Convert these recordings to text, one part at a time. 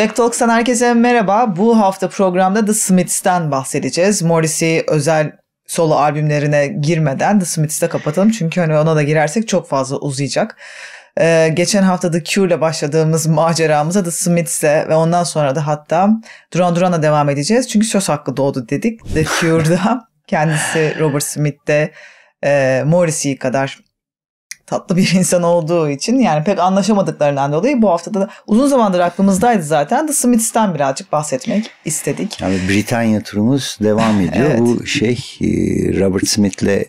Jack Talks'tan herkese merhaba. Bu hafta programda The Smiths'ten bahsedeceğiz. Morrissey özel solo albümlerine girmeden The Smiths'te kapatalım. Çünkü hani ona da girersek çok fazla uzayacak. Ee, geçen hafta The Cure'la başladığımız maceramıza The Smiths'e ve ondan sonra da hatta Duran Duran'a devam edeceğiz. Çünkü söz hakkı doğdu dedik. The Cure'da kendisi Robert Smith'te e, Morrissey kadar tatlı bir insan olduğu için yani pek anlaşamadıklarından dolayı bu haftada uzun zamandır aklımızdaydı zaten The Smiths'ten birazcık bahsetmek istedik. Yani Britanya turumuz devam ediyor. evet. Bu şey e, Robert Smith'le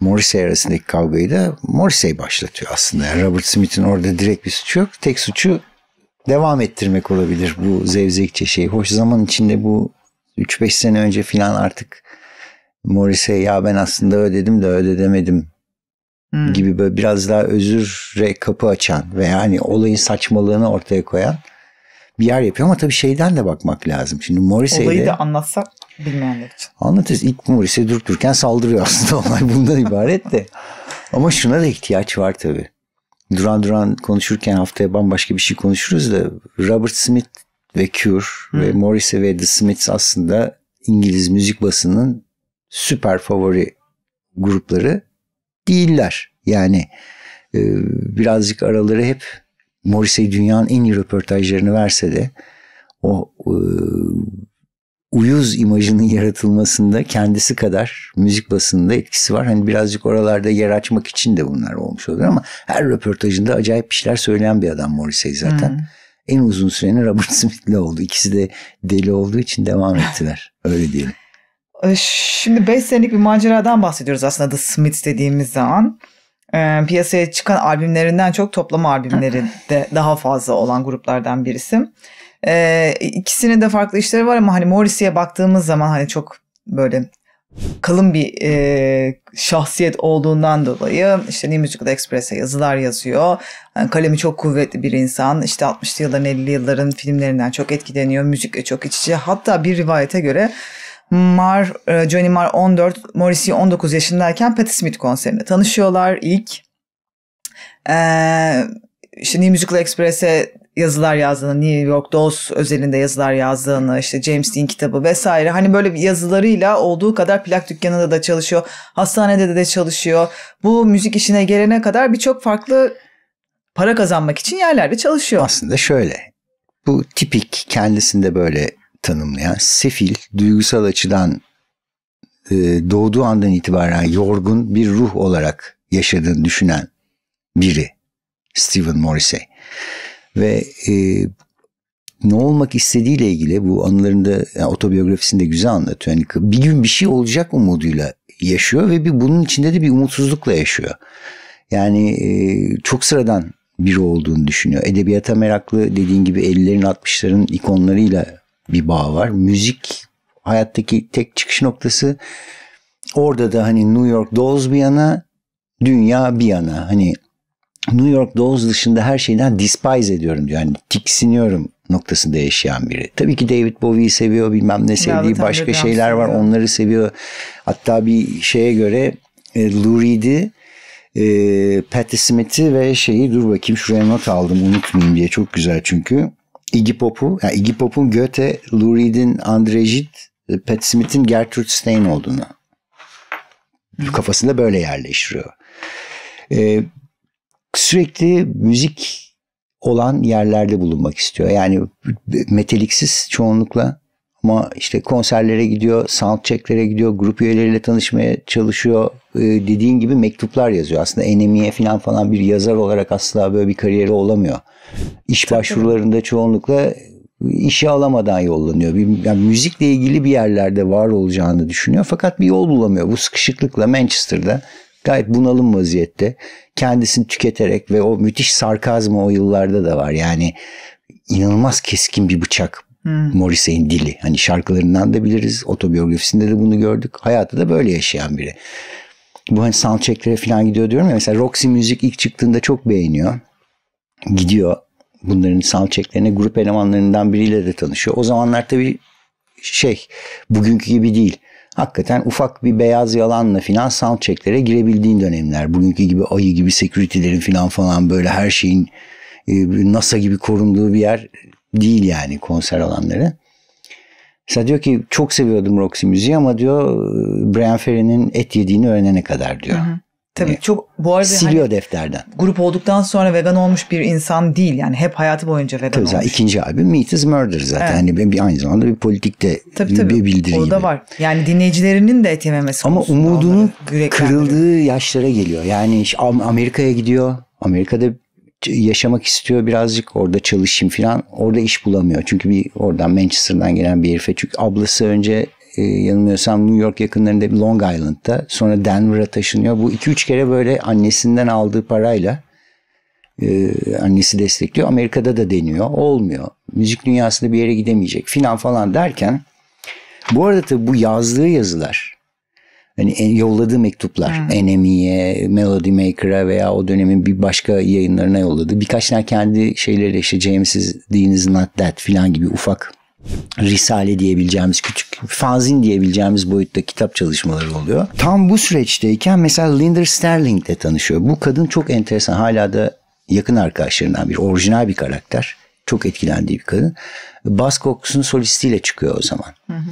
Morrissey arasındaki kavgayı da Morrissey başlatıyor aslında. Yani Robert Smith'in orada direkt bir suçu yok. Tek suçu devam ettirmek olabilir bu zevzekçe şey. Hoş zaman içinde bu 3-5 sene önce filan artık Morrissey ya ben aslında ödedim de ödedemedim gibi böyle biraz daha özüre kapı açan ve yani olayın saçmalığını ortaya koyan bir yer yapıyor ama tabii şeyden de bakmak lazım. Şimdi Morrissey'de... Olayı da anlatsak bilmeyenler için. Anlatırız. İlk Morrissey durup dururken saldırıyor aslında olay bundan ibaret de. Ama şuna da ihtiyaç var tabii. Duran Duran konuşurken haftaya bambaşka bir şey konuşuruz da Robert Smith ve Cure hmm. ve Morrissey ve The Smiths aslında İngiliz müzik basının süper favori grupları değiller. Yani e, birazcık araları hep Morrissey dünyanın en iyi röportajlarını verse de o e, uyuz imajının yaratılmasında kendisi kadar müzik basında etkisi var. Hani birazcık oralarda yer açmak için de bunlar olmuş oluyor ama her röportajında acayip bir şeyler söyleyen bir adam Morrissey zaten. Hmm. En uzun süreni Robert Smith'le oldu. İkisi de deli olduğu için devam ettiler. Öyle diyelim. Ee, şimdi 5 senelik bir maceradan bahsediyoruz aslında The Smiths dediğimiz zaman. Ee, piyasaya çıkan albümlerinden çok toplam albümleri de daha fazla olan gruplardan birisi. E, ee, de farklı işleri var ama hani Morrissey'e baktığımız zaman hani çok böyle kalın bir e, şahsiyet olduğundan dolayı işte New Musical Express'e yazılar yazıyor. Yani kalemi çok kuvvetli bir insan. İşte 60'lı yılların 50'li yılların filmlerinden çok etkileniyor. Müzikle çok iç içe. Hatta bir rivayete göre Mar, e, Johnny Mar 14, Morrissey 19 yaşındayken Patti Smith konserinde tanışıyorlar ilk. Ee, işte New Musical Express'e yazılar yazdığını, New York Dolls özelinde yazılar yazdığını, işte James Dean kitabı vesaire. Hani böyle bir yazılarıyla olduğu kadar plak dükkanında da çalışıyor, hastanede de, de çalışıyor. Bu müzik işine gelene kadar birçok farklı para kazanmak için yerlerde çalışıyor. Aslında şöyle, bu tipik kendisinde böyle tanımlayan sefil, duygusal açıdan e, doğduğu andan itibaren yorgun bir ruh olarak yaşadığını düşünen biri Stephen Morrissey. Ve e, ne olmak istediğiyle ilgili bu anılarında yani otobiyografisinde güzel anlatıyor. Yani bir gün bir şey olacak umuduyla yaşıyor ve bir bunun içinde de bir umutsuzlukla yaşıyor. Yani e, çok sıradan biri olduğunu düşünüyor. Edebiyata meraklı dediğin gibi 50'lerin 60'ların ikonlarıyla bir bağ var. Müzik hayattaki tek çıkış noktası. Orada da hani New York Dolls bir yana, dünya bir yana. Hani New York Dolls dışında her şeyden despise ediyorum diyor. Yani tiksiniyorum noktasında yaşayan biri. Tabii ki David Bowie'yi seviyor bilmem ne sevdiği Velvet başka şeyler var seviyor. onları seviyor. Hatta bir şeye göre e, Lou Reed'i e, Patti Smith'i ve şeyi dur bakayım şuraya not aldım unutmayayım diye çok güzel çünkü. Iggy Pop'u, yani Iggy Pop'un Goethe, Lou Reed'in Andre Gide, Pat Smith'in Gertrude Stein olduğunu kafasında böyle yerleştiriyor. Ee, sürekli müzik olan yerlerde bulunmak istiyor. Yani meteliksiz çoğunlukla ama işte konserlere gidiyor, sound checklere gidiyor, grup üyeleriyle tanışmaya çalışıyor. Ee, dediğin gibi mektuplar yazıyor. Aslında enemiye falan falan bir yazar olarak asla böyle bir kariyeri olamıyor. İş Tabii. başvurularında çoğunlukla işi alamadan yollanıyor. Bir, yani müzikle ilgili bir yerlerde var olacağını düşünüyor fakat bir yol bulamıyor. Bu sıkışıklıkla Manchester'da gayet bunalım vaziyette kendisini tüketerek ve o müthiş sarkazma o yıllarda da var. Yani inanılmaz keskin bir bıçak hmm. Morrissey'in dili. Hani şarkılarından da biliriz. Otobiyografisinde de bunu gördük. Hayatı da böyle yaşayan biri. Bu hani soundchecklere falan gidiyor diyorum ya. Mesela Roxy Music ilk çıktığında çok beğeniyor gidiyor bunların soundchecklerine grup elemanlarından biriyle de tanışıyor. O zamanlar tabii şey bugünkü gibi değil. Hakikaten ufak bir beyaz yalanla filan soundchecklere girebildiğin dönemler. Bugünkü gibi ayı gibi security'lerin filan falan böyle her şeyin e, NASA gibi korunduğu bir yer değil yani konser alanları. Mesela diyor ki çok seviyordum Roxy müziği ama diyor e, Brian Ferry'nin et yediğini öğrenene kadar diyor. Hı hı. Tabii e, çok bu arada hani siliyor hani, defterden. Grup olduktan sonra vegan olmuş bir insan değil yani hep hayatı boyunca vegan tabii olmuş. ikinci albüm Meat is Murder zaten. Evet. Hani bir aynı zamanda bir politikte tabii, bir, tabii. bir bildiri gibi. O da var. Yani dinleyicilerinin de et yememesi Ama umudunun kırıldığı yaşlara geliyor. Yani Amerika'ya gidiyor. Amerika'da yaşamak istiyor birazcık orada çalışayım falan. Orada iş bulamıyor. Çünkü bir oradan Manchester'dan gelen bir herife. Çünkü ablası önce e, yanılmıyorsam New York yakınlarında bir Long Island'da sonra Denver'a taşınıyor. Bu iki üç kere böyle annesinden aldığı parayla e, annesi destekliyor. Amerika'da da deniyor. Olmuyor. Müzik dünyasında bir yere gidemeyecek filan falan derken bu arada tabii bu yazdığı yazılar hani yolladığı mektuplar hmm. NME'ye, Melody Maker'a veya o dönemin bir başka yayınlarına yolladı. Birkaç tane kendi şeyleri işte James's Dean is not that filan gibi ufak risale diyebileceğimiz küçük fanzin diyebileceğimiz boyutta kitap çalışmaları oluyor. Tam bu süreçteyken mesela Linda Sterling ile tanışıyor. Bu kadın çok enteresan hala da yakın arkadaşlarından bir orijinal bir karakter. Çok etkilendiği bir kadın. Bas Cox'un solistiyle çıkıyor o zaman. Hı hı.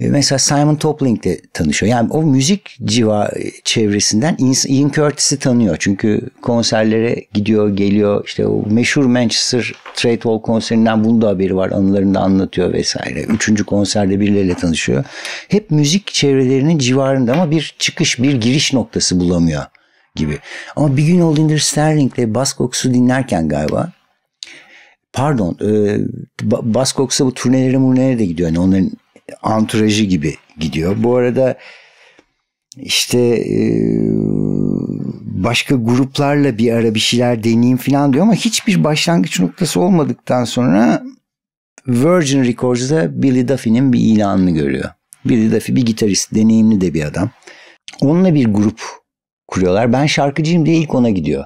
E, mesela Simon de tanışıyor. Yani o müzik civa e, çevresinden Ian Curtis'i tanıyor. Çünkü konserlere gidiyor, geliyor. İşte o meşhur Manchester Trade Wall konserinden bunun da haberi var. Anılarında anlatıyor vesaire. Üçüncü konserde birileriyle tanışıyor. Hep müzik çevrelerinin civarında ama bir çıkış, bir giriş noktası bulamıyor gibi. Ama bir gün Oldinder Sterling'le bas kokusu dinlerken galiba pardon e, Buzzcocks bu turnelere murnelere de gidiyor. Yani onların anturajı gibi gidiyor. Bu arada işte e, başka gruplarla bir ara bir şeyler deneyeyim falan diyor ama hiçbir başlangıç noktası olmadıktan sonra Virgin Records'da Billy Duffy'nin bir ilanını görüyor. Billy Duffy bir gitarist, deneyimli de bir adam. Onunla bir grup kuruyorlar. Ben şarkıcıyım diye ilk ona gidiyor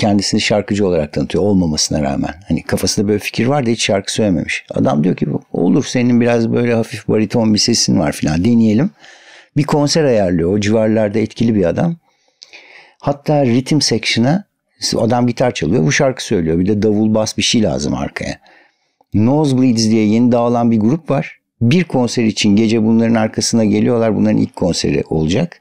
kendisini şarkıcı olarak tanıtıyor olmamasına rağmen. Hani kafasında böyle fikir var da hiç şarkı söylememiş. Adam diyor ki olur senin biraz böyle hafif bariton bir sesin var filan deneyelim. Bir konser ayarlıyor. O civarlarda etkili bir adam. Hatta ritim section'a adam gitar çalıyor bu şarkı söylüyor. Bir de davul bas bir şey lazım arkaya. Nosebleeds diye yeni dağılan bir grup var. Bir konser için gece bunların arkasına geliyorlar. Bunların ilk konseri olacak.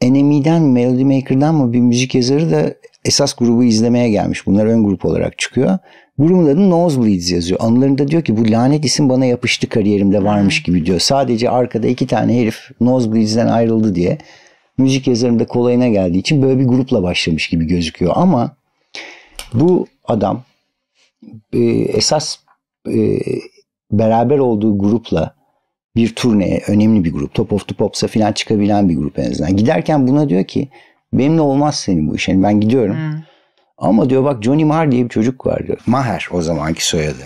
Enemi'den, Melody Maker'dan mı bir müzik yazarı da esas grubu izlemeye gelmiş. Bunlar ön grup olarak çıkıyor. Grubun adı Nosebleeds yazıyor. Anılarında diyor ki bu lanet isim bana yapıştı kariyerimde varmış gibi diyor. Sadece arkada iki tane herif Nosebleeds'den ayrıldı diye müzik yazarında kolayına geldiği için böyle bir grupla başlamış gibi gözüküyor. Ama bu adam e, esas e, beraber olduğu grupla bir turneye önemli bir grup. Top of the Pops'a falan çıkabilen bir grup en azından. Giderken buna diyor ki Benimle olmaz senin bu iş. Yani ben gidiyorum. Hmm. Ama diyor bak Johnny Marr diye bir çocuk var diyor. Maher o zamanki soyadı.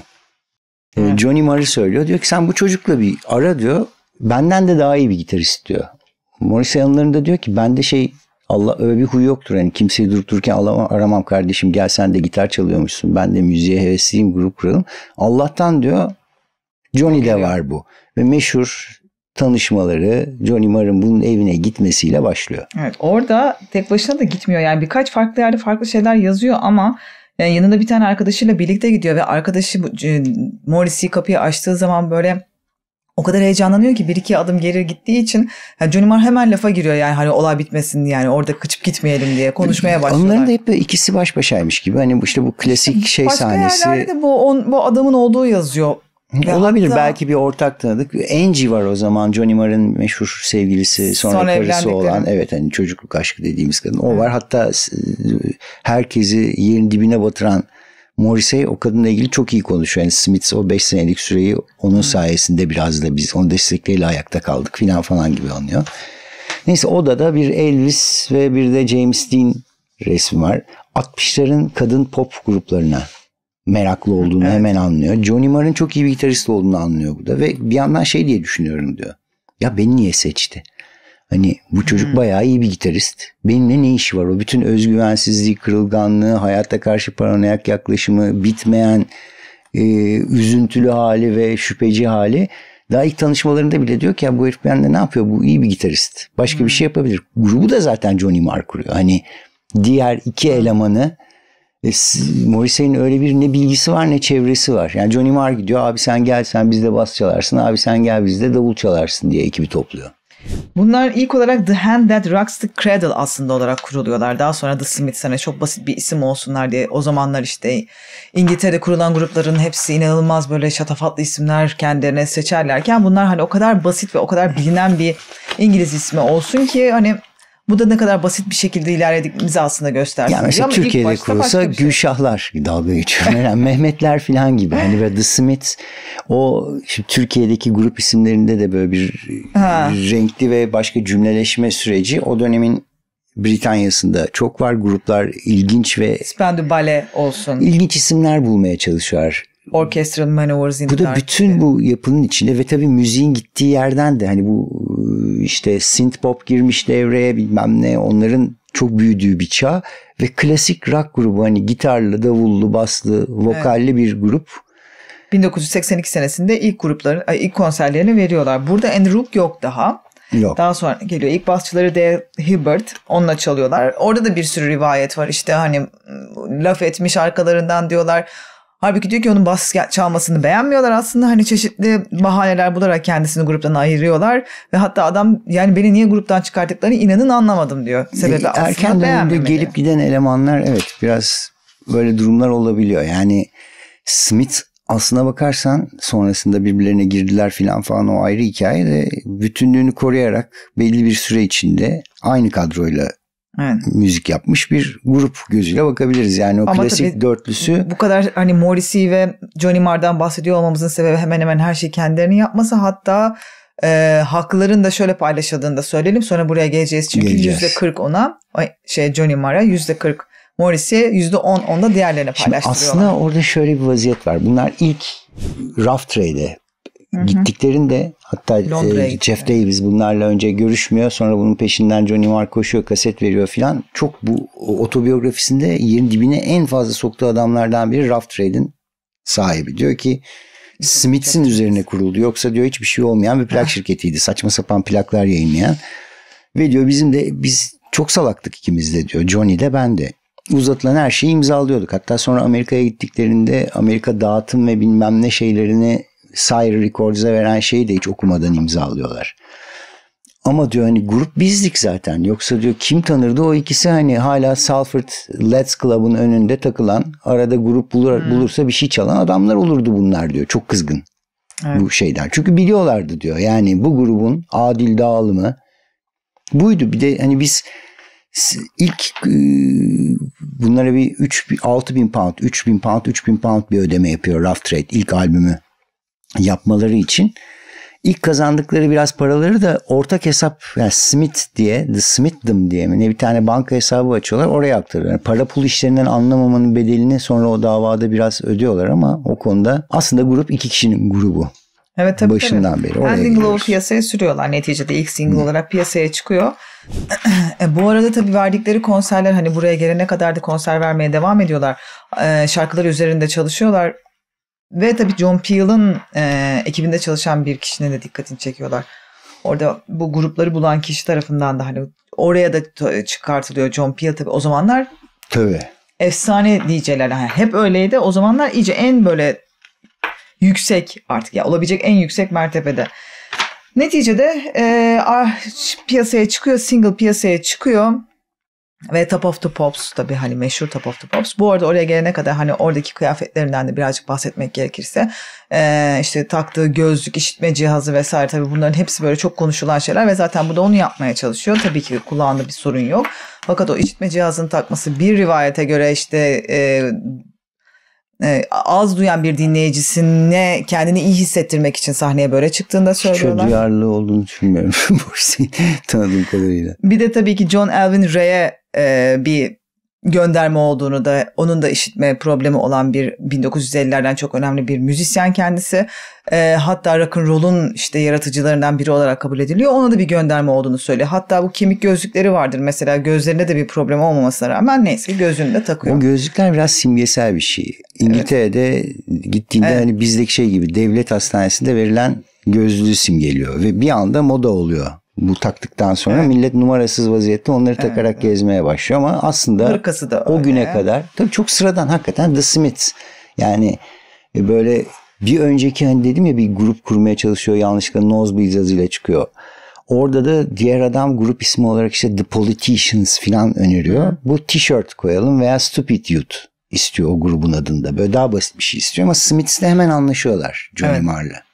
Ee, evet. Johnny Marr'ı söylüyor. Diyor ki sen bu çocukla bir ara diyor. Benden de daha iyi bir gitarist diyor. Morrissey yanlarında diyor ki bende şey Allah öyle bir huy yoktur. Yani kimseyi durup dururken alamam, aramam kardeşim gel sen de gitar çalıyormuşsun. Ben de müziğe hevesliyim grup kuralım. Allah'tan diyor Johnny de var bu. Ve meşhur tanışmaları Johnny Marr'ın bunun evine gitmesiyle başlıyor. Evet orada tek başına da gitmiyor yani birkaç farklı yerde farklı şeyler yazıyor ama yani yanında bir tane arkadaşıyla birlikte gidiyor ve arkadaşı e, Morrissey kapıyı açtığı zaman böyle o kadar heyecanlanıyor ki bir iki adım geri gittiği için yani Johnny Marr hemen lafa giriyor yani hani olay bitmesin yani orada kaçıp gitmeyelim diye konuşmaya başlıyorlar. Onların da hep ikisi baş başaymış gibi hani işte bu klasik şey Başka sahnesi. Başka yerlerde bu, on, bu adamın olduğu yazıyor ve Olabilir hatta, belki bir ortak tanıdık. Angie var o zaman Johnny Marr'ın meşhur sevgilisi sonra son karısı olan evet hani çocukluk aşkı dediğimiz kadın o evet. var. Hatta herkesi yerin dibine batıran Morrissey o kadınla ilgili çok iyi konuşuyor. Yani Smith o 5 senelik süreyi onun Hı. sayesinde biraz da biz onun destekleriyle ayakta kaldık filan falan gibi anlıyor. Neyse da bir Elvis ve bir de James Dean resmi var. 60'ların kadın pop gruplarına meraklı olduğunu evet. hemen anlıyor. Johnny Marr'ın çok iyi bir gitarist olduğunu anlıyor bu da ve bir yandan şey diye düşünüyorum diyor. Ya beni niye seçti? Hani bu çocuk hmm. bayağı iyi bir gitarist. Benimle ne işi var? O bütün özgüvensizliği, kırılganlığı, hayata karşı paranoyak yaklaşımı, bitmeyen e, üzüntülü hali ve şüpheci hali. Daha ilk tanışmalarında bile diyor ki ya bu herif bende ne yapıyor? Bu iyi bir gitarist. Başka hmm. bir şey yapabilir. Grubu da zaten Johnny Marr kuruyor. Hani diğer iki hmm. elemanı e, Morrissey'in öyle bir ne bilgisi var ne çevresi var. Yani Johnny Marr gidiyor abi sen gel sen bizde bas çalarsın abi sen gel bizde davul çalarsın diye ekibi topluyor. Bunlar ilk olarak The Hand That Rocks the Cradle aslında olarak kuruluyorlar. Daha sonra The Smiths hani çok basit bir isim olsunlar diye. O zamanlar işte İngiltere'de kurulan grupların hepsi inanılmaz böyle şatafatlı isimler kendilerine seçerlerken bunlar hani o kadar basit ve o kadar bilinen bir İngiliz ismi olsun ki hani bu da ne kadar basit bir şekilde ilerlediğimizi aslında gösterdi. Şey. Yani mesela Ama Türkiye'de kurulsa Gülşahlar şey. dalga geçiyor. Yani Mehmetler falan gibi. Hani böyle The Smith o şimdi Türkiye'deki grup isimlerinde de böyle bir ha. renkli ve başka cümleleşme süreci o dönemin Britanya'sında çok var gruplar ilginç ve Spandü Bale olsun. İlginç isimler bulmaya çalışıyorlar. Orchestral Maneuvers in Bu da bütün gibi. bu yapının içinde ve tabii müziğin gittiği yerden de hani bu ıı, işte synth pop girmiş devreye bilmem ne onların çok büyüdüğü bir çağ ve klasik rock grubu hani gitarlı, davullu, baslı, vokalli evet. bir grup. 1982 senesinde ilk grupların ilk konserlerini veriyorlar. Burada Andrew Rook yok daha. Yok. Daha sonra geliyor. İlk basçıları Dave Hibbert. Onunla çalıyorlar. Orada da bir sürü rivayet var. İşte hani ıı, laf etmiş arkalarından diyorlar Halbuki diyor ki onun bas çalmasını beğenmiyorlar aslında. Hani çeşitli bahaneler bularak kendisini gruptan ayırıyorlar. Ve hatta adam yani beni niye gruptan çıkarttıklarını inanın anlamadım diyor. Sebebi e, Erken dönemde gelip giden elemanlar evet biraz böyle durumlar olabiliyor. Yani Smith aslına bakarsan sonrasında birbirlerine girdiler filan falan o ayrı hikaye de bütünlüğünü koruyarak belli bir süre içinde aynı kadroyla yani. müzik yapmış bir grup gözüyle bakabiliriz. Yani o Ama klasik dörtlüsü. Bu kadar hani Morrissey ve Johnny Marr'dan bahsediyor olmamızın sebebi hemen hemen her şey kendilerini yapması. Hatta e, hakların da şöyle paylaşıldığını da söyleyelim. Sonra buraya geleceğiz çünkü yüzde kırk ona şey Johnny Marr'a yüzde kırk Morrissey yüzde on onda diğerlerine paylaştırıyorlar. Şimdi aslında orada şöyle bir vaziyet var. Bunlar ilk rough trade'e gittiklerinde hatta e, Jeff Davis bunlarla önce görüşmüyor. Sonra bunun peşinden Johnny Marr koşuyor, kaset veriyor filan. Çok bu otobiyografisinde yerin dibine en fazla soktuğu adamlardan biri Raft Trade'in sahibi. Diyor ki Smith'sin üzerine kuruldu. Yoksa diyor hiçbir şey olmayan bir plak ah. şirketiydi. Saçma sapan plaklar yayınlayan. Ve diyor bizim de biz çok salaktık ikimiz de diyor. Johnny de ben de. Uzatılan her şeyi imzalıyorduk. Hatta sonra Amerika'ya gittiklerinde Amerika dağıtım ve bilmem ne şeylerini Sire Records'a veren şeyi de hiç okumadan imzalıyorlar. Ama diyor hani grup bizdik zaten. Yoksa diyor kim tanırdı o ikisi hani hala Salford Let's Club'ın önünde takılan arada grup bulur, hmm. bulursa bir şey çalan adamlar olurdu bunlar diyor. Çok kızgın evet. bu şeyler. Çünkü biliyorlardı diyor. Yani bu grubun adil dağılımı buydu. Bir de hani biz ilk e, bunlara bir 6 bin pound, 3 bin pound, 3 bin pound bir ödeme yapıyor Rough Trade ilk albümü yapmaları için ilk kazandıkları biraz paraları da ortak hesap yani Smith diye The Smith'dım diye mi ne bir tane banka hesabı açıyorlar oraya aktarıyorlar. Yani para pul işlerinden anlamamanın bedelini sonra o davada biraz ödüyorlar ama o konuda aslında grup iki kişinin grubu. Evet tabii Başından tabii. beri oraya Ending Law'u piyasaya sürüyorlar neticede ilk single olarak piyasaya çıkıyor. e, bu arada tabii verdikleri konserler hani buraya gelene kadar da konser vermeye devam ediyorlar. E, şarkılar üzerinde çalışıyorlar ve tabii John Peel'ın e, ekibinde çalışan bir kişinin de dikkatini çekiyorlar. Orada bu grupları bulan kişi tarafından da hani oraya da çıkartılıyor John Peel tabii o zamanlar. Tabii. Efsane DJ'ler yani hep öyleydi. O zamanlar iyice en böyle yüksek artık ya olabilecek en yüksek mertebede. Neticede e, ah, piyasaya çıkıyor, single piyasaya çıkıyor. Ve Top of the Pops tabi hani meşhur Top of the Pops. Bu arada oraya gelene kadar hani oradaki kıyafetlerinden de birazcık bahsetmek gerekirse e, işte taktığı gözlük, işitme cihazı vesaire tabi bunların hepsi böyle çok konuşulan şeyler ve zaten bu da onu yapmaya çalışıyor. Tabii ki kulağında bir sorun yok. Fakat o işitme cihazını takması bir rivayete göre işte e, e, az duyan bir dinleyicisine kendini iyi hissettirmek için sahneye böyle çıktığında söylüyorlar. Çok duyarlı olduğunu düşünmüyorum bu şey tanıdığım kadarıyla. Bir de tabii ki John Alvin Ray'e e, bir gönderme olduğunu da onun da işitme problemi olan bir 1950'lerden çok önemli bir müzisyen kendisi. E, hatta rock'n'roll'un işte yaratıcılarından biri olarak kabul ediliyor. Ona da bir gönderme olduğunu söylüyor. Hatta bu kemik gözlükleri vardır mesela gözlerinde de bir problem olmamasına rağmen neyse gözünü de takıyor. O gözlükler biraz simgesel bir şey. İngiltere'de evet. gittiğinde evet. hani bizdeki şey gibi devlet hastanesinde verilen gözlüğü simgeliyor ve bir anda moda oluyor bu taktıktan sonra evet. millet numarasız vaziyette onları takarak evet. gezmeye başlıyor ama aslında Hırkası da o güne kadar tabii çok sıradan hakikaten The Smiths yani e, böyle bir önceki hani dedim ya bir grup kurmaya çalışıyor yanlışlıkla Nosebleeds adıyla çıkıyor. Orada da diğer adam grup ismi olarak işte The Politicians falan öneriyor. Hı. Bu tişört koyalım veya Stupid Youth istiyor o grubun adında. Böyle daha basit bir şey istiyor ama Smiths'le hemen anlaşıyorlar Johnny evet. Marr'la.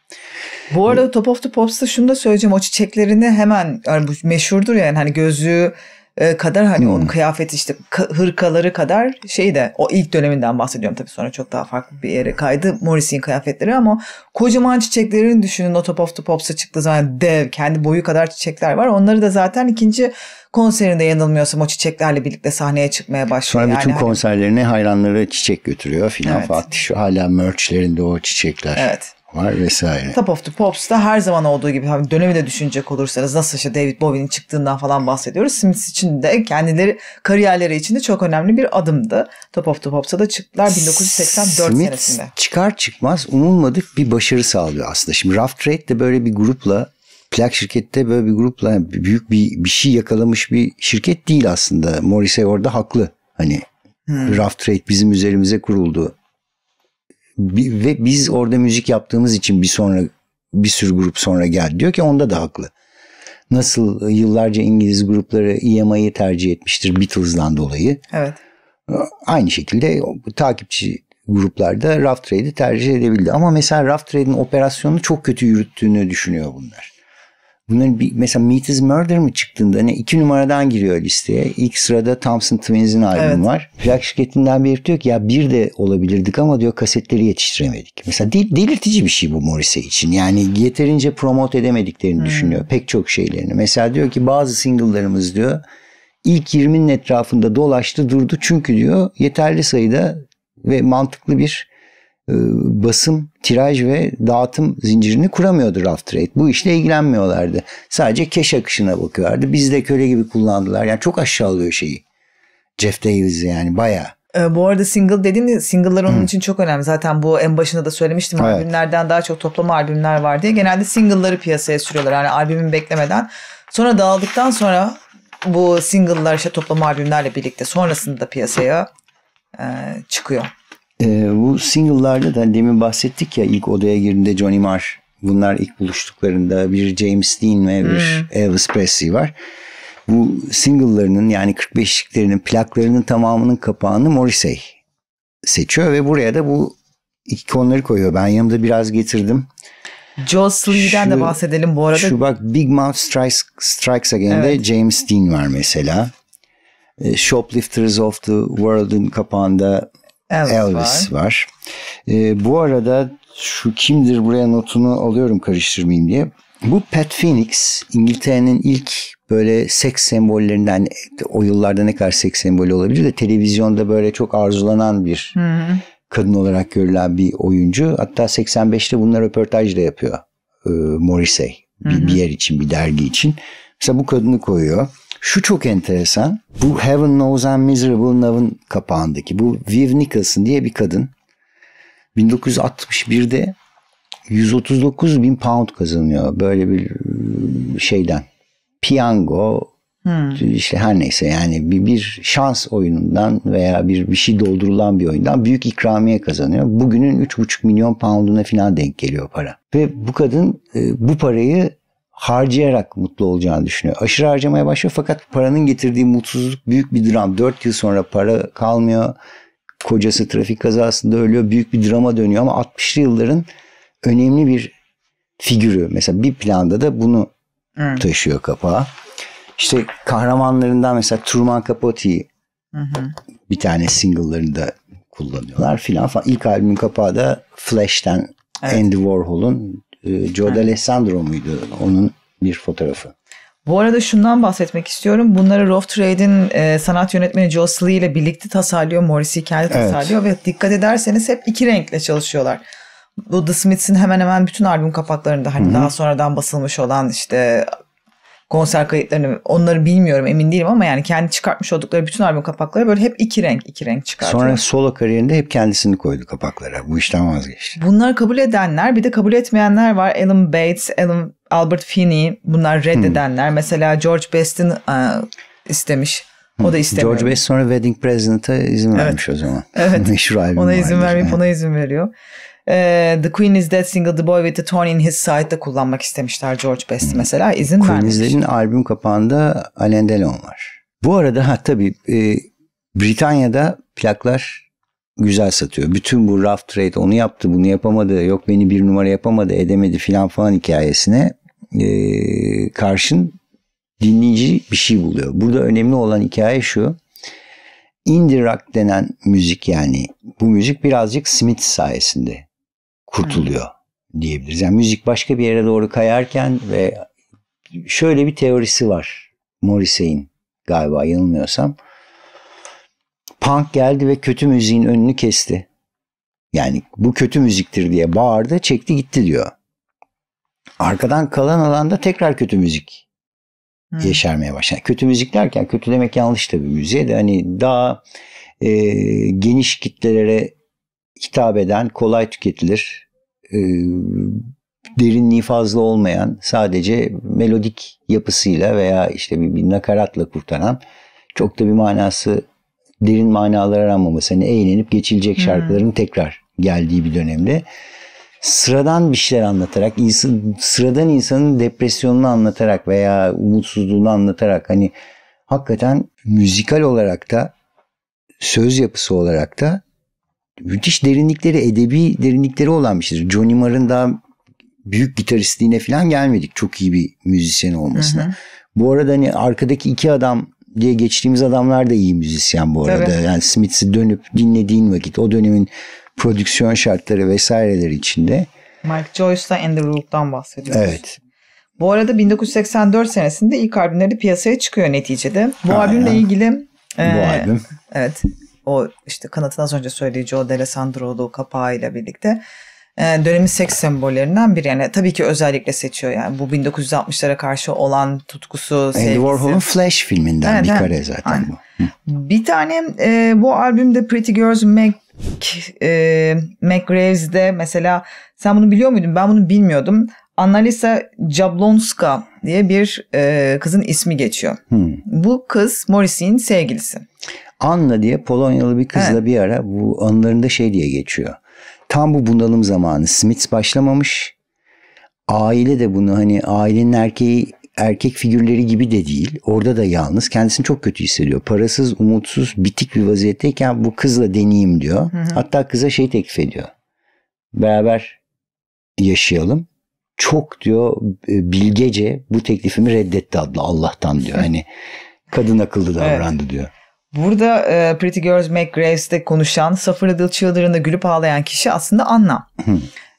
Bu arada Top of the Pops'ta şunu da söyleyeceğim. O çiçeklerini hemen yani bu meşhurdur yani hani gözü e, kadar hani hmm. onun kıyafet işte hırkaları kadar şey de o ilk döneminden bahsediyorum tabii sonra çok daha farklı bir yere kaydı Morrissey'in kıyafetleri ama kocaman çiçeklerini düşünün o Top of the Pops'a çıktı zaten dev kendi boyu kadar çiçekler var onları da zaten ikinci konserinde yanılmıyorsam o çiçeklerle birlikte sahneye çıkmaya başlıyor. Sonra bütün yani hani- konserlerine hayranları çiçek götürüyor filan evet. Fatih hala merchlerinde o çiçekler. Evet var vesaire. Top of the Pops'ta her zaman olduğu gibi hani dönemi de düşünecek olursanız nasıl işte David Bowie'nin çıktığından falan bahsediyoruz. Smith için de kendileri kariyerleri için de çok önemli bir adımdı. Top of the Pops'a da çıktılar 1984 Smith senesinde. çıkar çıkmaz umulmadık bir başarı sağlıyor aslında. Şimdi Rough Trade de böyle bir grupla plak şirkette böyle bir grupla büyük bir bir şey yakalamış bir şirket değil aslında. Morrissey orada haklı. Hani hmm. Rough Trade bizim üzerimize kuruldu ve biz orada müzik yaptığımız için bir sonra bir sürü grup sonra geldi diyor ki onda da haklı. Nasıl yıllarca İngiliz grupları EMI'yi tercih etmiştir Beatles'dan dolayı. Evet. Aynı şekilde takipçi gruplarda Rough Trade'i tercih edebildi. Ama mesela Rough Trade'in operasyonunu çok kötü yürüttüğünü düşünüyor bunlar. Bunların bir, mesela Meet is Murder mı çıktığında hani iki numaradan giriyor listeye. İlk sırada Thompson Twins'in albümü evet. var. Plak şirketinden biri diyor ki ya bir de olabilirdik ama diyor kasetleri yetiştiremedik. Mesela del- delirtici bir şey bu Morrissey için. Yani yeterince promote edemediklerini hmm. düşünüyor pek çok şeylerini. Mesela diyor ki bazı single'larımız diyor ilk 20'nin etrafında dolaştı durdu çünkü diyor yeterli sayıda ve mantıklı bir e, basım, tiraj ve dağıtım zincirini kuramıyordu Rough Trade. Bu işle ilgilenmiyorlardı. Sadece keş akışına bakıyorlardı. Biz de köle gibi kullandılar. Yani çok aşağılıyor şeyi. Jeff Davis'i yani bayağı. E, bu arada single dedin ya single'lar onun Hı. için çok önemli. Zaten bu en başında da söylemiştim. Evet. Albümlerden daha çok toplama albümler var diye. Genelde single'ları piyasaya sürüyorlar. Yani albümün beklemeden. Sonra dağıldıktan sonra bu single'lar işte toplama albümlerle birlikte sonrasında piyasaya e, çıkıyor. E, bu single'larda da demin bahsettik ya ilk odaya girdiğinde Johnny Marr bunlar ilk buluştuklarında bir James Dean ve bir hmm. Elvis Presley var. Bu single'larının yani 45'liklerinin plaklarının tamamının kapağını Morrissey seçiyor ve buraya da bu ikonları koyuyor. Ben yanımda biraz getirdim. Joss Lee'den de bahsedelim bu arada. Şu bak Big Mouth Strikes, Strikes Again'de evet. James Dean var mesela. Ee, Shoplifters of the World'ın kapağında Elvis, var. var. E, bu arada şu kimdir buraya notunu alıyorum karıştırmayayım diye. Bu Pat Phoenix İngiltere'nin ilk böyle seks sembollerinden o yıllarda ne kadar seks sembolü olabilir de televizyonda böyle çok arzulanan bir hı hı. kadın olarak görülen bir oyuncu. Hatta 85'te bunlar röportaj da yapıyor e, Morrissey bir, bir yer için bir dergi için. Mesela bu kadını koyuyor. Şu çok enteresan. Bu Heaven Knows I'm Miserable Now'ın kapağındaki bu Viv Nicholson diye bir kadın 1961'de 139 bin pound kazanıyor böyle bir ıı, şeyden. Piyango hmm. işte her neyse yani bir, bir şans oyunundan veya bir bir şey doldurulan bir oyundan büyük ikramiye kazanıyor. Bugünün 3,5 milyon pounduna falan denk geliyor para. Ve bu kadın ıı, bu parayı harcayarak mutlu olacağını düşünüyor. Aşırı harcamaya başlıyor fakat paranın getirdiği mutsuzluk büyük bir dram. 4 yıl sonra para kalmıyor. Kocası trafik kazasında ölüyor. Büyük bir drama dönüyor ama 60'lı yılların önemli bir figürü. Mesela bir planda da bunu hmm. taşıyor kapağa. İşte kahramanlarından mesela Truman Capote'yi hmm. bir tane single'larında kullanıyorlar filan İlk albümün kapağı da Flash'ten evet. Andy Warhol'un ee, Joe Joe D'Alessandro muydu? Onun bir fotoğrafı. Bu arada şundan bahsetmek istiyorum. Bunları Rough Trade'in e, sanat yönetmeni Joe Slee ile birlikte tasarlıyor. Morris'i kendi tasarlıyor evet. ve dikkat ederseniz hep iki renkle çalışıyorlar. Bu The Smiths'in hemen hemen bütün albüm kapaklarında hani Hı-hı. daha sonradan basılmış olan işte konser kayıtlarını onları bilmiyorum emin değilim ama yani kendi çıkartmış oldukları bütün albüm kapakları böyle hep iki renk iki renk çıkartıyor. Sonra solo kariyerinde hep kendisini koydu kapaklara. Bu işten vazgeçti. Bunları kabul edenler bir de kabul etmeyenler var. Alan Bates, Alan Albert Finney bunlar reddedenler. Hmm. Mesela George Best'in uh, e, istemiş. O da istemiyor. George Best sonra Wedding President'a izin evet. vermiş o zaman. Evet. Meşhur albüm Ona izin vermiyor, ona izin veriyor e, The Queen Is Dead single The Boy With The Thorn In His Side'da kullanmak istemişler George Best hmm. mesela izin Queen vermiş. Queen Dead'in albüm kapağında Alain Delon var. Bu arada ha tabii e, Britanya'da plaklar güzel satıyor. Bütün bu rough trade onu yaptı bunu yapamadı yok beni bir numara yapamadı edemedi filan falan hikayesine e, karşın dinleyici bir şey buluyor. Burada önemli olan hikaye şu indie rock denen müzik yani bu müzik birazcık Smith sayesinde kurtuluyor diyebiliriz. Yani müzik başka bir yere doğru kayarken ve şöyle bir teorisi var Morrissey'in galiba yanılmıyorsam. Punk geldi ve kötü müziğin önünü kesti. Yani bu kötü müziktir diye bağırdı, çekti gitti diyor. Arkadan kalan alanda tekrar kötü müzik hmm. yeşermeye başladı. Kötü müzik derken kötü demek yanlış tabii müziğe de hani daha e, geniş kitlelere hitap eden, kolay tüketilir, e, derinliği fazla olmayan, sadece melodik yapısıyla veya işte bir, bir nakaratla kurtaran, çok da bir manası derin manalar aranmaması, hani eğlenip geçilecek hmm. şarkıların hmm. tekrar geldiği bir dönemde sıradan bir şeyler anlatarak, insan, sıradan insanın depresyonunu anlatarak veya umutsuzluğunu anlatarak hani hakikaten müzikal olarak da söz yapısı olarak da müthiş derinlikleri, edebi derinlikleri olan bir şeydir. Johnny Marr'ın daha büyük gitaristliğine falan gelmedik. Çok iyi bir müzisyen olmasına. Hı hı. Bu arada hani arkadaki iki adam diye geçtiğimiz adamlar da iyi müzisyen bu arada. Tabii. Yani Smith'i dönüp dinlediğin vakit o dönemin prodüksiyon şartları vesaireler içinde. Mike Joyce'la Andrew Rook'tan bahsediyoruz. Evet. Bu arada 1984 senesinde ilk albümleri piyasaya çıkıyor neticede. Bu Aynen. albümle ilgili bu e, albüm. Evet o işte kanatın az önce söylediği Joe D'Alessandro'lu kapağıyla birlikte e, dönemin seks sembollerinden biri. Yani tabii ki özellikle seçiyor yani bu 1960'lara karşı olan tutkusu, Andy sevgisi. Andy Warhol'un Flash filminden evet, bir kare zaten aynen. bu. Hı. Bir tane e, bu albümde Pretty Girls Mac e, Mac Graves'de mesela sen bunu biliyor muydun? Ben bunu bilmiyordum. Annalisa Jablonska diye bir e, kızın ismi geçiyor. Hmm. Bu kız Morrissey'in sevgilisi. Anna diye Polonyalı bir kızla evet. bir ara bu anılarında şey diye geçiyor. Tam bu bunalım zamanı Smith başlamamış. Aile de bunu hani ailenin erkeği erkek figürleri gibi de değil. Orada da yalnız. Kendisini çok kötü hissediyor. Parasız, umutsuz, bitik bir vaziyetteyken bu kızla deneyeyim diyor. Hı hı. Hatta kıza şey teklif ediyor. Beraber yaşayalım çok diyor e, bilgece bu teklifimi reddetti adlı Allah'tan diyor. Hani kadın akıllı davrandı evet. diyor. Burada e, Pretty Girls Make Graves'de konuşan Suffer Little Children'da gülüp ağlayan kişi aslında Anna.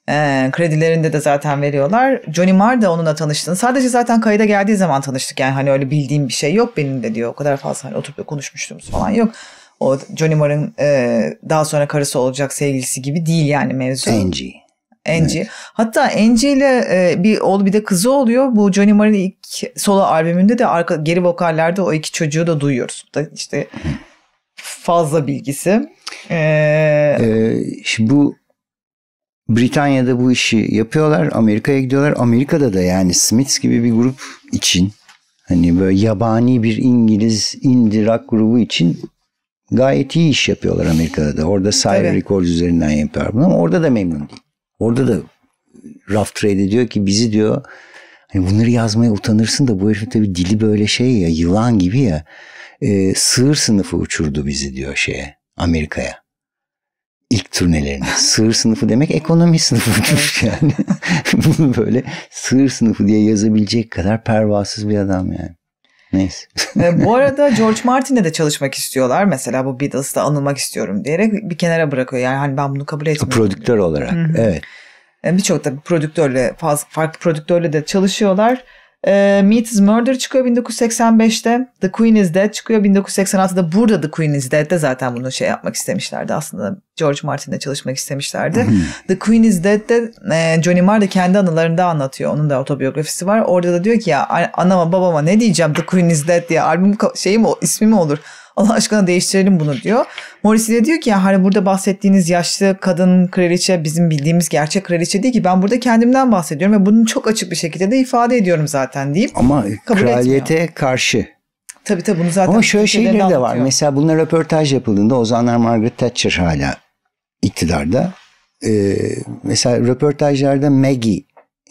e, kredilerinde de zaten veriyorlar. Johnny Marr da onunla tanıştığını sadece zaten kayıda geldiği zaman tanıştık. Yani hani öyle bildiğim bir şey yok benim de diyor. O kadar fazla hani oturup da konuşmuştuğumuz falan yok. O Johnny Marr'ın e, daha sonra karısı olacak sevgilisi gibi değil yani mevzu. Angie. Angie. Evet. Hatta Angie ile e, bir oğlu bir de kızı oluyor. Bu Johnny Marr'ın ilk solo albümünde de arka, geri vokallerde o iki çocuğu da duyuyoruz. Da işte fazla bilgisi. Ee, ee, şimdi bu Britanya'da bu işi yapıyorlar. Amerika'ya gidiyorlar. Amerika'da da yani Smiths gibi bir grup için hani böyle yabani bir İngiliz indie rock grubu için gayet iyi iş yapıyorlar Amerika'da da. Orada Sire Records üzerinden yapıyorlar bunu ama orada da memnun değil. Orada da Rough Trade diyor ki bizi diyor hani bunları yazmaya utanırsın da bu herifin tabii dili böyle şey ya yılan gibi ya e, sığır sınıfı uçurdu bizi diyor şeye Amerika'ya ilk turnelerini. Sığır sınıfı demek ekonomi sınıfı sınıfıymış yani. Bunu böyle sığır sınıfı diye yazabilecek kadar pervasız bir adam yani. Neyse. E, bu arada George Martin'le de çalışmak istiyorlar. Mesela bu Beatles'ta anılmak istiyorum diyerek bir kenara bırakıyor. Yani hani ben bunu kabul etmiyorum. Prodüktör olarak. Hı-hı. Evet. E, birçok da prodüktörle, farklı prodüktörle de çalışıyorlar. E, Meat is Murder çıkıyor 1985'te. The Queen is Dead çıkıyor 1986'da. Burada The Queen is Dead'de zaten bunu şey yapmak istemişlerdi. Aslında George Martin'le çalışmak istemişlerdi. Hmm. The Queen is Dead'de e, Johnny Marr da kendi anılarında anlatıyor. Onun da otobiyografisi var. Orada da diyor ki ya anama babama ne diyeceğim The Queen is Dead diye albüm şeyi mi ismi mi olur? Allah aşkına değiştirelim bunu diyor. Morrissey de diyor ki ya hani burada bahsettiğiniz yaşlı kadın kraliçe bizim bildiğimiz gerçek kraliçe değil ki ben burada kendimden bahsediyorum ve bunu çok açık bir şekilde de ifade ediyorum zaten deyip Ama kabul kraliyete etmiyor. karşı Tabii tabii bunu zaten Ama şöyle şeyler de var. Mesela bunlar röportaj yapıldığında o zamanlar Margaret Thatcher hala iktidarda. Ee, mesela röportajlarda Maggie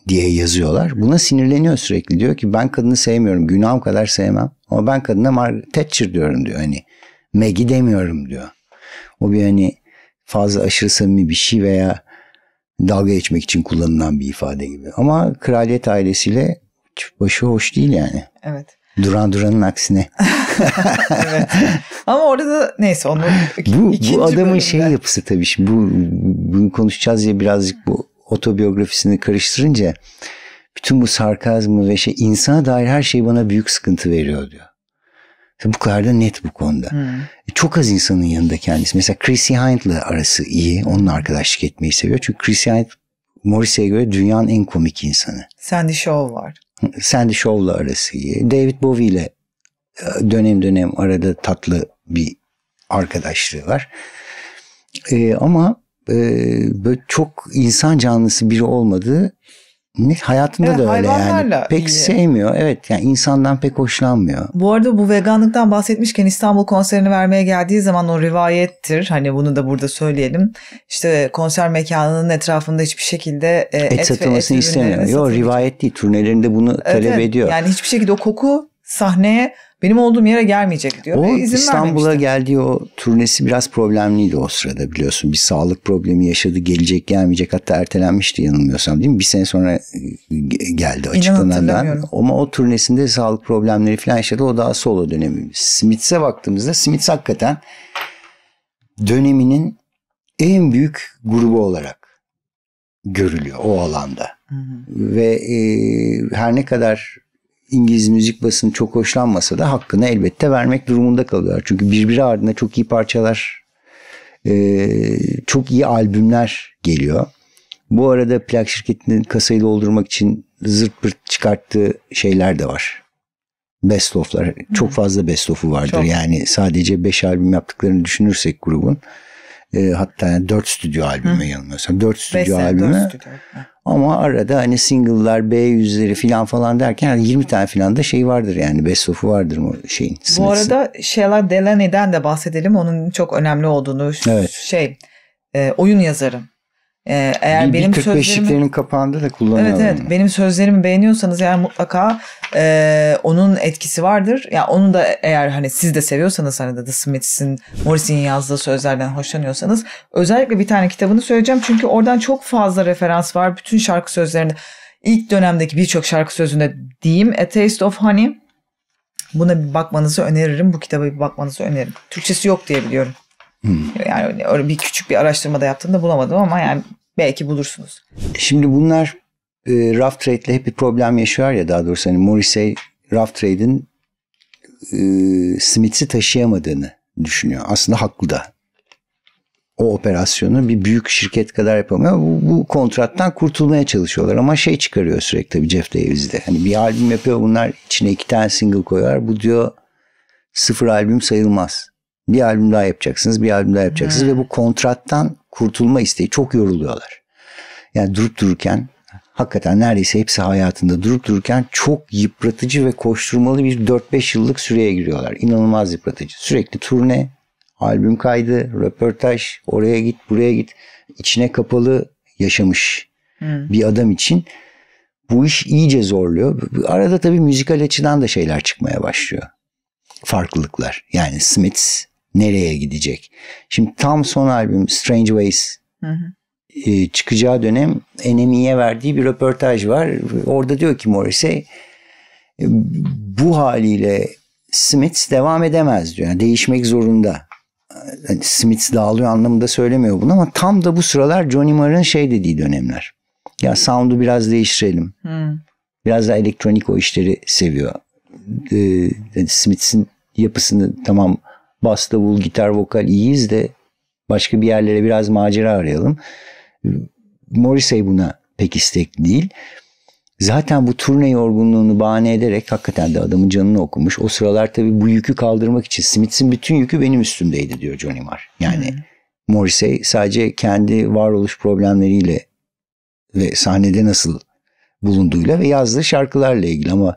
diye yazıyorlar. Buna sinirleniyor sürekli. Diyor ki ben kadını sevmiyorum. Günahım kadar sevmem. Ama ben kadına Margaret Thatcher diyorum diyor. Hani Maggie demiyorum diyor. O bir hani fazla aşırı samimi bir şey veya dalga geçmek için kullanılan bir ifade gibi. Ama kraliyet ailesiyle başı hoş değil yani. Evet. Duran Duran'ın aksine. evet. Ama orada neyse onu bu, bu adamın bölümde. şey yapısı tabii şimdi bu, bunu konuşacağız diye birazcık bu otobiyografisini karıştırınca bütün bu sarkazmı ve şey insana dair her şey bana büyük sıkıntı veriyor diyor. Bu kadar da net bu konuda. Hmm. E, çok az insanın yanında kendisi. Mesela Chrissy Hind'la arası iyi. Onunla arkadaşlık etmeyi seviyor. Çünkü Chrissy Hind Morrissey'e göre dünyanın en komik insanı. Sandy Shaw var. Sandy Shaw'la arası iyi. David Bowie ile e, dönem dönem arada tatlı bir arkadaşlığı var. Ee, ama e, böyle çok insan canlısı biri olmadığı ne hayatında evet, da öyle yani. Pek iyi. sevmiyor. Evet yani insandan pek hoşlanmıyor. Bu arada bu veganlıktan bahsetmişken İstanbul konserini vermeye geldiği zaman o rivayettir. Hani bunu da burada söyleyelim. İşte konser mekanının etrafında hiçbir şekilde e, et, et satılmasını istemiyor. Yok rivayet değil. Turnelerinde bunu evet, talep ediyor. Yani hiçbir şekilde o koku sahneye benim olduğum yere gelmeyecek diyor. O izin İstanbul'a geldiği o turnesi biraz problemliydi o sırada biliyorsun. Bir sağlık problemi yaşadı. Gelecek gelmeyecek hatta ertelenmişti yanılmıyorsam değil mi? Bir sene sonra e, geldi açıklanandan. Ama o turnesinde sağlık problemleri falan yaşadı. O daha solo dönemi. Smith'e baktığımızda Smith hakikaten döneminin en büyük grubu olarak görülüyor o alanda. Hı hı. Ve e, her ne kadar İngiliz müzik basını çok hoşlanmasa da hakkını elbette vermek durumunda kalıyorlar. Çünkü birbiri ardına çok iyi parçalar, e, çok iyi albümler geliyor. Bu arada plak şirketinin kasayı doldurmak için zırt pırt çıkarttığı şeyler de var. Best of'lar. Çok fazla best of'u vardır. Çok. Yani sadece 5 albüm yaptıklarını düşünürsek grubun. E, hatta 4 stüdyo albümü yanılmıyorsam. 4 stüdyo albümü. Ama arada hani single'lar, B yüzleri filan falan derken yani 20 tane filan da şey vardır yani bestofu vardır mı şeyin. Smith'sin. Bu arada Sheila Delaney'den de bahsedelim. Onun çok önemli olduğunu evet. şey e, oyun yazarı. Ee, eğer bir, benim 45'liklerin kapağında da kullanıyorlar. Evet evet. Yani. Benim sözlerimi beğeniyorsanız eğer mutlaka e, onun etkisi vardır. Ya yani onu da eğer hani siz de seviyorsanız hani da The Smiths'in Morris'in yazdığı sözlerden hoşlanıyorsanız özellikle bir tane kitabını söyleyeceğim. Çünkü oradan çok fazla referans var. Bütün şarkı sözlerinde ilk dönemdeki birçok şarkı sözünde diyeyim A Taste of Honey. Buna bir bakmanızı öneririm. Bu kitaba bir bakmanızı öneririm. Türkçesi yok diye biliyorum. Hmm. Yani öyle bir küçük bir araştırma da yaptığımda bulamadım ama yani belki bulursunuz. Şimdi bunlar e, rough trade ile hep bir problem yaşıyor ya daha doğrusu hani Morrissey rough trade'in e, Smith'i taşıyamadığını düşünüyor. Aslında haklı da. O operasyonu bir büyük şirket kadar yapamıyor. Bu, bu kontrattan kurtulmaya çalışıyorlar ama şey çıkarıyor sürekli tabii Jeff Davis'de. Hani bir albüm yapıyor bunlar içine iki tane single koyar. Bu diyor sıfır albüm sayılmaz. Bir albüm daha yapacaksınız, bir albüm daha yapacaksınız hmm. ve bu hmm. kontrattan kurtulma isteği çok yoruluyorlar. Yani durup dururken hakikaten neredeyse hepsi hayatında durup dururken çok yıpratıcı ve koşturmalı bir 4-5 yıllık süreye giriyorlar. İnanılmaz yıpratıcı. Sürekli turne, albüm kaydı, röportaj, oraya git, buraya git. İçine kapalı yaşamış hmm. bir adam için bu iş iyice zorluyor. Arada tabii müzikal açıdan da şeyler çıkmaya başlıyor. Farklılıklar. Yani Smiths nereye gidecek? Şimdi tam son albüm Strange Ways hı hı. E, çıkacağı dönem Enemy'ye verdiği bir röportaj var. Orada diyor ki Morrissey e, bu haliyle Smith devam edemez diyor. Yani değişmek zorunda. Yani Smith dağılıyor anlamında söylemiyor bunu ama tam da bu sıralar Johnny Marr'ın şey dediği dönemler. Ya sound'u biraz değiştirelim. Hmm. Biraz daha elektronik o işleri seviyor. Ee, Smith'in yapısını tamam bas davul, gitar, vokal iyiyiz de başka bir yerlere biraz macera arayalım. Morrissey buna pek istek değil. Zaten bu turne yorgunluğunu bahane ederek hakikaten de adamın canını okumuş. O sıralar tabii bu yükü kaldırmak için Smith'in bütün yükü benim üstümdeydi diyor Johnny Marr. Yani Morrissey sadece kendi varoluş problemleriyle ve sahnede nasıl bulunduğuyla ve yazdığı şarkılarla ilgili ama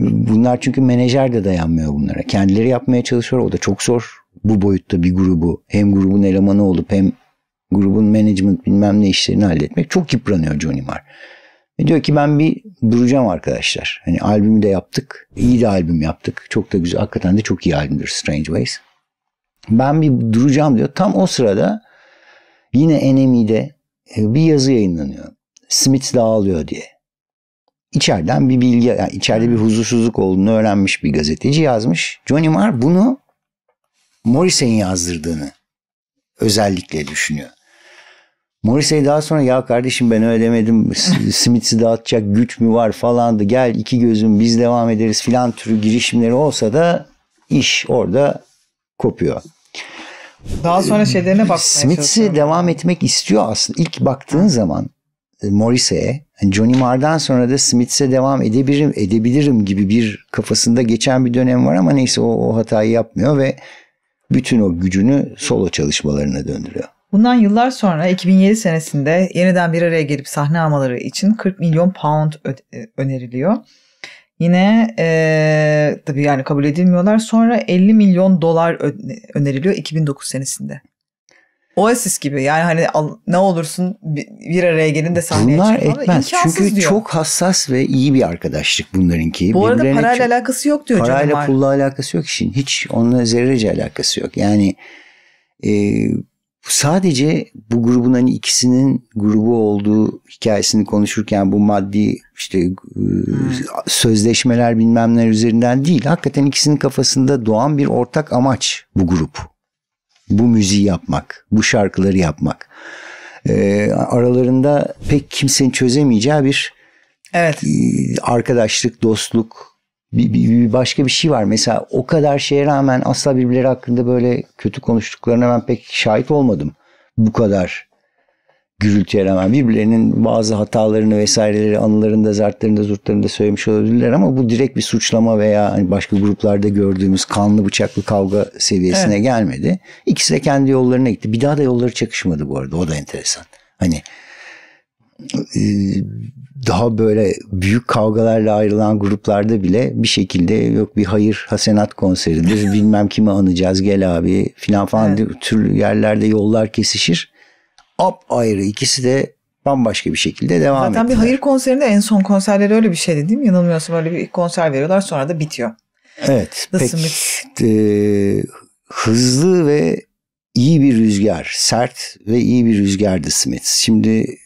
Bunlar çünkü menajer de dayanmıyor bunlara. Kendileri yapmaya çalışıyor. O da çok zor. Bu boyutta bir grubu hem grubun elemanı olup hem grubun management bilmem ne işlerini halletmek çok yıpranıyor Johnny Marr. Ve diyor ki ben bir duracağım arkadaşlar. Hani albümü de yaptık. İyi de albüm yaptık. Çok da güzel. Hakikaten de çok iyi albümdür Strange Ways. Ben bir duracağım diyor. Tam o sırada yine NME'de e, bir yazı yayınlanıyor. Smith dağılıyor diye. İçeriden bir bilgi, yani içeride bir hmm. huzursuzluk olduğunu öğrenmiş bir gazeteci yazmış. Johnny Marr bunu Morrissey'in yazdırdığını özellikle düşünüyor. Morrissey daha sonra ya kardeşim ben öyle demedim Smith'i dağıtacak güç mü var falandı gel iki gözüm biz devam ederiz filan türü girişimleri olsa da iş orada kopuyor. Daha sonra şeylerine bakmaya Smith'i devam etmek istiyor aslında. İlk baktığın zaman e, Morrissey'e, Johnny Marr'dan sonra da Smiths'e devam edebilirim, edebilirim gibi bir kafasında geçen bir dönem var ama neyse o, o hatayı yapmıyor ve bütün o gücünü solo çalışmalarına döndürüyor. Bundan yıllar sonra 2007 senesinde yeniden bir araya gelip sahne almaları için 40 milyon pound e, öneriliyor. Yine e, tabii yani kabul edilmiyorlar. Sonra 50 milyon dolar öneriliyor 2009 senesinde. Oasis gibi yani hani ne olursun bir araya gelin de sahneye Bunlar çıkın. etmez çünkü diyor. çok hassas ve iyi bir arkadaşlık bunlarınki. Bu arada Birbirine parayla çok, alakası yok diyor parayla, Parayla pulla alakası yok işin. Hiç onunla zerrece alakası yok. Yani e, sadece bu grubun hani ikisinin grubu olduğu hikayesini konuşurken bu maddi işte e, hmm. sözleşmeler bilmem neler üzerinden değil. Hakikaten ikisinin kafasında doğan bir ortak amaç bu grup bu müziği yapmak, bu şarkıları yapmak. E, aralarında pek kimsenin çözemeyeceği bir evet. e, arkadaşlık, dostluk, bir, bir, bir başka bir şey var. Mesela o kadar şeye rağmen asla birbirleri hakkında böyle kötü konuştuklarına ben pek şahit olmadım. Bu kadar gürültüye rağmen birbirlerinin bazı hatalarını vesaireleri anılarında, zartlarında, zurtlarında söylemiş olabilirler ama bu direkt bir suçlama veya hani başka gruplarda gördüğümüz kanlı bıçaklı kavga seviyesine evet. gelmedi. İkisi de kendi yollarına gitti. Bir daha da yolları çakışmadı bu arada. O da enteresan. Hani e, daha böyle büyük kavgalarla ayrılan gruplarda bile bir şekilde yok bir hayır hasenat konseridir bilmem kimi anacağız gel abi filan falan evet. türlü yerlerde yollar kesişir ap ayrı ikisi de bambaşka bir şekilde devam ediyor. Zaten ettiler. bir hayır konserinde en son konserleri öyle bir şeydi değil mi? Yanılmıyorsam öyle bir konser veriyorlar sonra da bitiyor. Evet. pek e, hızlı ve iyi bir rüzgar. Sert ve iyi bir rüzgardı Smith. Şimdi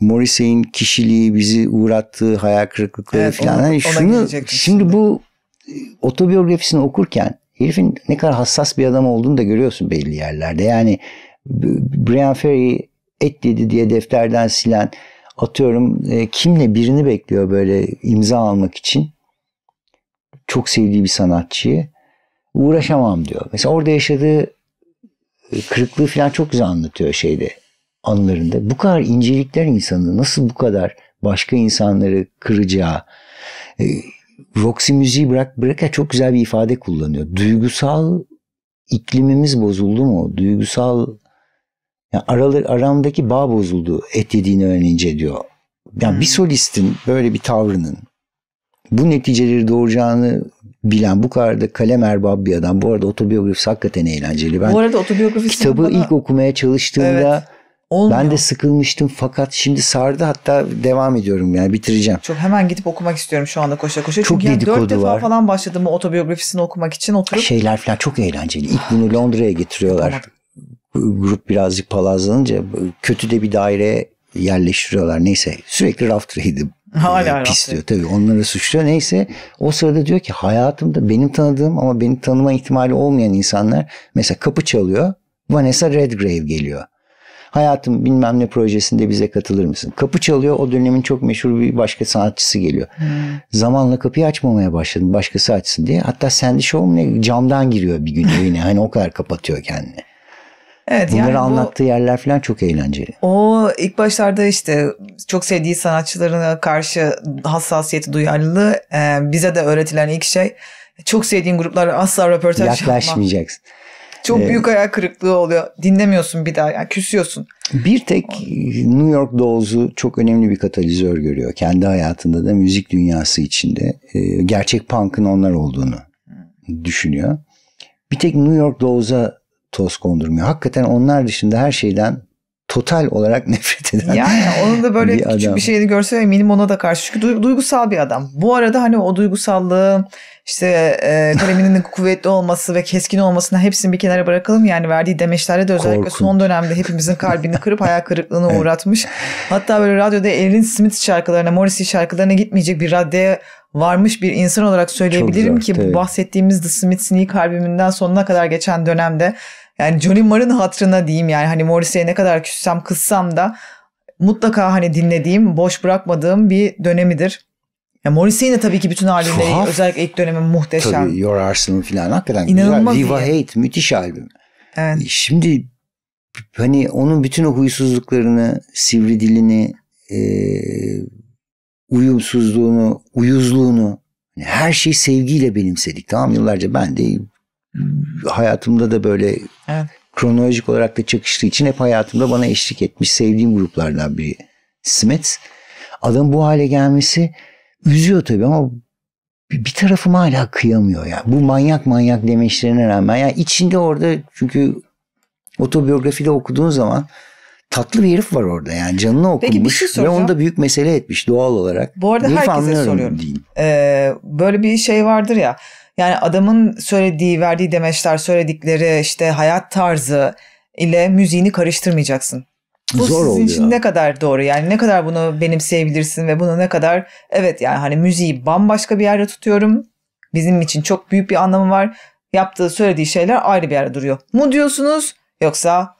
Morrissey'in kişiliği bizi uğrattığı hayal kırıklıkları evet, falan. Ona, yani şunu, şimdi, şimdi bu e, otobiyografisini okurken herifin ne kadar hassas bir adam olduğunu da görüyorsun belli yerlerde. Yani Brian Ferry et dedi diye defterden silen atıyorum e, kimle birini bekliyor böyle imza almak için. Çok sevdiği bir sanatçıyı. Uğraşamam diyor. Mesela orada yaşadığı e, kırıklığı falan çok güzel anlatıyor şeyde anlarında. Bu kadar incelikler insanı nasıl bu kadar başka insanları kıracağı. E, Roxy müziği bırak bırak çok güzel bir ifade kullanıyor. Duygusal iklimimiz bozuldu mu? Duygusal yani aralar, aramdaki bağ bozuldu et yediğini öğrenince diyor. Yani hmm. bir solistin böyle bir tavrının bu neticeleri doğuracağını bilen bu kadar da kalem erbabı bir adam. Bu arada otobiyografisi hakikaten eğlenceli. Ben bu arada otobiyografisi kitabı bana... ilk okumaya çalıştığımda evet. Ben de sıkılmıştım fakat şimdi sardı hatta devam ediyorum yani bitireceğim. Çok hemen gidip okumak istiyorum şu anda koşa koşa. Çok Çünkü dedikodu yani 4 defa falan başladım o otobiyografisini okumak için oturup. Şeyler falan çok eğlenceli. İlk bunu Londra'ya getiriyorlar grup birazcık palazlanınca kötü de bir daire yerleştiriyorlar. Neyse sürekli raft trade'i Hala e, pisliyor tabii onları suçluyor. Neyse o sırada diyor ki hayatımda benim tanıdığım ama beni tanıma ihtimali olmayan insanlar mesela kapı çalıyor. Vanessa Redgrave geliyor. Hayatım bilmem ne projesinde bize katılır mısın? Kapı çalıyor o dönemin çok meşhur bir başka sanatçısı geliyor. Hmm. Zamanla kapıyı açmamaya başladım başkası açsın diye. Hatta Sandy Shaw camdan giriyor bir gün evine hani o kadar kapatıyor kendini. Evet, Bunları yani bu, anlattığı yerler falan çok eğlenceli. O ilk başlarda işte çok sevdiği sanatçılarına karşı hassasiyeti, duyarlılığı e, bize de öğretilen ilk şey çok sevdiğin gruplar asla röportaj Yaklaşmayacaksın. Çok ee, büyük ayak kırıklığı oluyor. Dinlemiyorsun bir daha. Yani küsüyorsun. Bir tek New York Dolls'u çok önemli bir katalizör görüyor. Kendi hayatında da müzik dünyası içinde. E, gerçek punk'ın onlar olduğunu düşünüyor. Bir tek New York Dolls'a toz kondurmuyor. Hakikaten onlar dışında her şeyden total olarak nefret eden. Yani onun da böyle bir küçük adam. bir şeyini görse eminim ona da karşı. Çünkü duygusal bir adam. Bu arada hani o duygusallığı işte e, kaleminin kuvvetli olması ve keskin olmasına hepsini bir kenara bırakalım. Yani verdiği demeçlere de özellikle Korkun. son dönemde hepimizin kalbini kırıp hayal kırıklığına evet. uğratmış. Hatta böyle radyoda Erin Smith şarkılarına, Morrissey şarkılarına gitmeyecek bir raddeye varmış bir insan olarak söyleyebilirim güzel, ki tabii. bu bahsettiğimiz The Smiths'in ilk albümünden sonuna kadar geçen dönemde yani Johnny Marr'ın hatırına diyeyim yani hani Morrissey'e ne kadar küssem kızsam da mutlaka hani dinlediğim, boş bırakmadığım bir dönemidir. Ya Morrissey'in de tabii ki bütün albümleri Tuhaf. özellikle ilk dönemi muhteşem. Tabii Your Arsenal falan hakikaten İnanılmaz güzel. Viva iyi. Hate müthiş albüm. Evet. E, şimdi hani onun bütün o huysuzluklarını, sivri dilini, e, uyumsuzluğunu, uyuzluğunu hani her şeyi sevgiyle benimsedik. Tamam yıllarca ben de hayatımda da böyle evet. kronolojik olarak da çakıştığı için hep hayatımda bana eşlik etmiş sevdiğim gruplardan biri Smith. Adam bu hale gelmesi üzüyor tabii ama bir tarafım hala kıyamıyor yani. Bu manyak manyak demeçlerine rağmen. Yani içinde orada çünkü otobiyografide okuduğun zaman tatlı bir herif var orada yani canını şey okumuş Peki şey ve onu da büyük mesele etmiş doğal olarak. Bu arada Herif herkese soruyorum. Ee, böyle bir şey vardır ya yani adamın söylediği, verdiği demeçler, söyledikleri işte hayat tarzı ile müziğini karıştırmayacaksın. Bu Zor sizin için ne kadar doğru yani ne kadar bunu benimseyebilirsin ve bunu ne kadar evet yani hani müziği bambaşka bir yerde tutuyorum. Bizim için çok büyük bir anlamı var. Yaptığı söylediği şeyler ayrı bir yerde duruyor. Mu diyorsunuz yoksa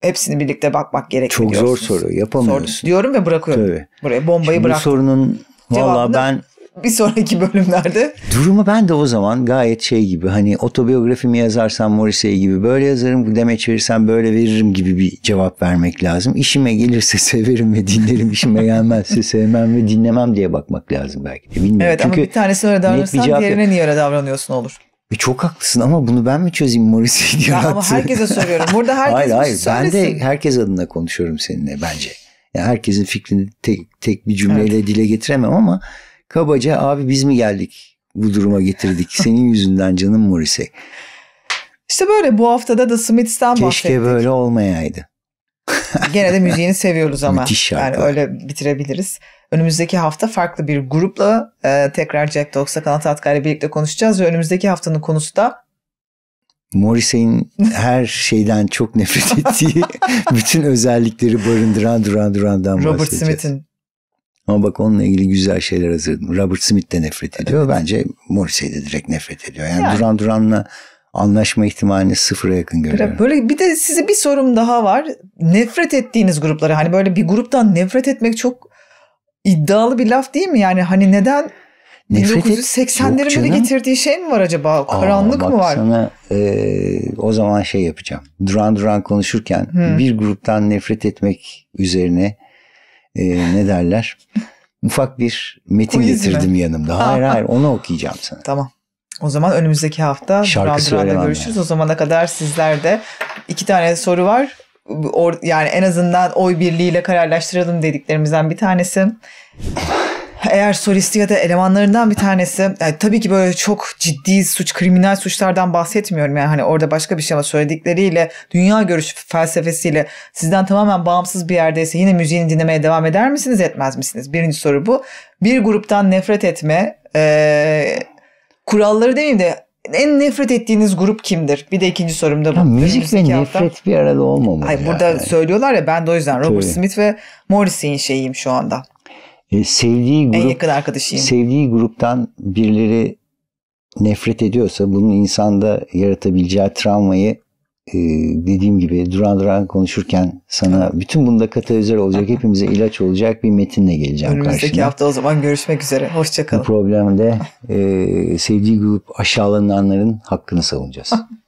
hepsini birlikte bakmak gerekiyor. Çok diyorsunuz. zor soru yapamıyorsun. Sor, diyorum ve bırakıyorum. Tabii. Buraya bombayı Şimdi Bu sorunun valla ben bir sonraki bölümlerde. Durumu ben de o zaman gayet şey gibi hani otobiyografimi yazarsam Morrissey gibi böyle yazarım deme çevirirsem böyle veririm gibi bir cevap vermek lazım. İşime gelirse severim ve dinlerim işime gelmezse sevmem ve dinlemem diye bakmak lazım belki. Bilmiyorum. Evet Çünkü ama bir tanesine öyle davranırsan cevap... diğerine niye öyle davranıyorsun olur. E çok haklısın ama bunu ben mi çözeyim Morrissey diye Ama herkese soruyorum. Burada herkes hayır, hayır. Söylesin. Ben de herkes adına konuşuyorum seninle bence. Yani herkesin fikrini tek, tek bir cümleyle evet. dile getiremem ama Kabaca abi biz mi geldik bu duruma getirdik senin yüzünden canım Morrissey. İşte böyle bu haftada da Smith'ten Keşke bahsettik. Keşke böyle olmayaydı. Gene de müziğini seviyoruz ama. Müthiş şarkı. Yani öyle bitirebiliriz. Önümüzdeki hafta farklı bir grupla e, tekrar Jack Dogs'la Kanat Atka ile birlikte konuşacağız. Ve önümüzdeki haftanın konusu da Morrissey'in her şeyden çok nefret ettiği bütün özellikleri barındıran Duran Duran'dan Robert bahsedeceğiz. Robert Smith'in ama bak onunla ilgili güzel şeyler hazırladım. Robert Smith de nefret ediyor. Evet. Bence Morrissey de direkt nefret ediyor. Yani, yani. Duran Duran'la anlaşma ihtimalini sıfıra yakın görüyorum. Böyle bir de size bir sorum daha var. Nefret ettiğiniz grupları hani böyle bir gruptan nefret etmek çok iddialı bir laf değil mi? Yani hani neden Nefret 1980'lerin bile getirdiği şey mi var acaba? Karanlık Aa, mı var? Sana e, o zaman şey yapacağım. Duran Duran konuşurken hmm. bir gruptan nefret etmek üzerine e, ne derler ufak bir metin Quiz getirdim mi? yanımda. Hayır hayır onu okuyacağım sana. Tamam. O zaman önümüzdeki hafta Randıran'da görüşürüz. Yani. O zamana kadar sizler de iki tane soru var. Or, yani en azından oy birliğiyle kararlaştıralım dediklerimizden bir tanesi eğer solisti ya da elemanlarından bir tanesi yani tabii ki böyle çok ciddi suç, kriminal suçlardan bahsetmiyorum yani hani orada başka bir şey ama söyledikleriyle dünya görüşü felsefesiyle sizden tamamen bağımsız bir yerdeyse yine müziğini dinlemeye devam eder misiniz etmez misiniz? Birinci soru bu. Bir gruptan nefret etme e, kuralları demeyeyim de en nefret ettiğiniz grup kimdir? Bir de ikinci sorumda bu. Müzikle nefret bir arada olmamalı. Hayır, yani. burada söylüyorlar ya ben de o yüzden Robert Tabii. Smith ve Morrissey'in şeyiyim şu anda. E, sevdiği grup, en yakın arkadaşıyım. Sevdiği gruptan birileri nefret ediyorsa bunun insanda yaratabileceği travmayı e, dediğim gibi duran duran konuşurken sana bütün bunda katalizör olacak, hepimize ilaç olacak bir metinle geleceğim Önümüzdeki karşına. hafta o zaman görüşmek üzere. Hoşçakalın. Bu problemde e, sevdiği grup aşağılananların hakkını savunacağız.